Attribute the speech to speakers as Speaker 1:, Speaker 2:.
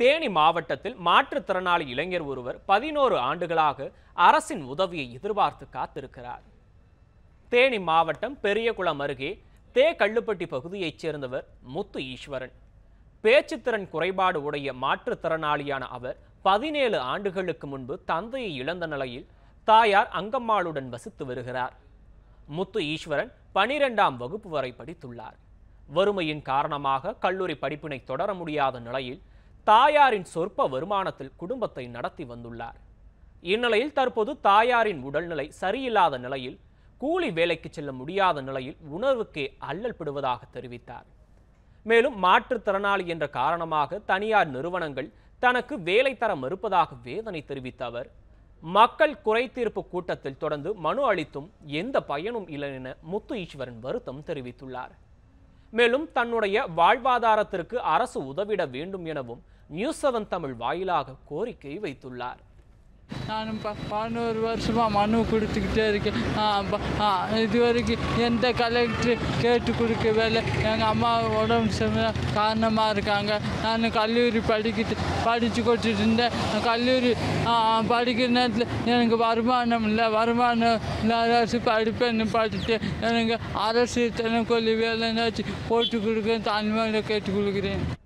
Speaker 1: தேனி மாவட்டத்தில் மாற்றுத்திறனாளி இளைஞர் ஒருவர் பதினோரு ஆண்டுகளாக அரசின் உதவியை எதிர்பார்த்து காத்திருக்கிறார் தேனி மாவட்டம் பெரியகுளம் அருகே தே கள்ளுப்பட்டி பகுதியைச் சேர்ந்தவர் முத்து ஈஸ்வரன் பேச்சுத்திறன் குறைபாடு உடைய மாற்றுத்திறனாளியான அவர் பதினேழு ஆண்டுகளுக்கு முன்பு தந்தையை இழந்த நிலையில் தாயார் அங்கம்மாளுடன் வசித்து வருகிறார் முத்து ஈஸ்வரன் பனிரெண்டாம் வகுப்பு வரை படித்துள்ளார் வறுமையின் காரணமாக கல்லூரி படிப்பினை தொடர முடியாத நிலையில் தாயாரின் சொற்ப வருமானத்தில் குடும்பத்தை நடத்தி வந்துள்ளார் இந்நிலையில் தற்போது தாயாரின் உடல்நிலை சரியில்லாத நிலையில் கூலி வேலைக்கு செல்ல முடியாத நிலையில் உணர்வுக்கே அல்லல் படுவதாக தெரிவித்தார் மேலும் மாற்றுத்திறனாளி என்ற காரணமாக தனியார் நிறுவனங்கள் தனக்கு வேலை தர மறுப்பதாக வேதனை தெரிவித்த அவர் மக்கள் குறைத்தீர்ப்பு கூட்டத்தில் தொடர்ந்து மனு அளித்தும் எந்த பயனும் இல்லை என முத்து ஈஸ்வரன் வருத்தம் தெரிவித்துள்ளார் மேலும் தன்னுடைய வாழ்வாதாரத்திற்கு அரசு உதவிட வேண்டும் எனவும் நியூஸ் செவன் தமிழ் வாயிலாக கோரிக்கை வைத்துள்ளார்
Speaker 2: நான் ப பதினோரு வருஷமாக மனு கொடுத்துக்கிட்டே இருக்கேன் இது வரைக்கும் எந்த கலெக்டர் கேட்டு கொடுக்கவே எங்கள் அம்மா உடம்பு சரியில்லை காரணமாக இருக்காங்க நான் கல்லூரி படிக்கிட்டு படித்து கொடுத்துட்டு இருந்தேன் கல்லூரி படிக்கிற நேரத்தில் எனக்கு வருமானம் இல்லை வருமானம் இல்லாத அரசு படிப்பேன்னு படிட்டு எனக்கு அரசு வேலைன்னு வச்சு போட்டு கொடுக்குறேன் தன்மையில் கேட்டு கொடுக்குறேன்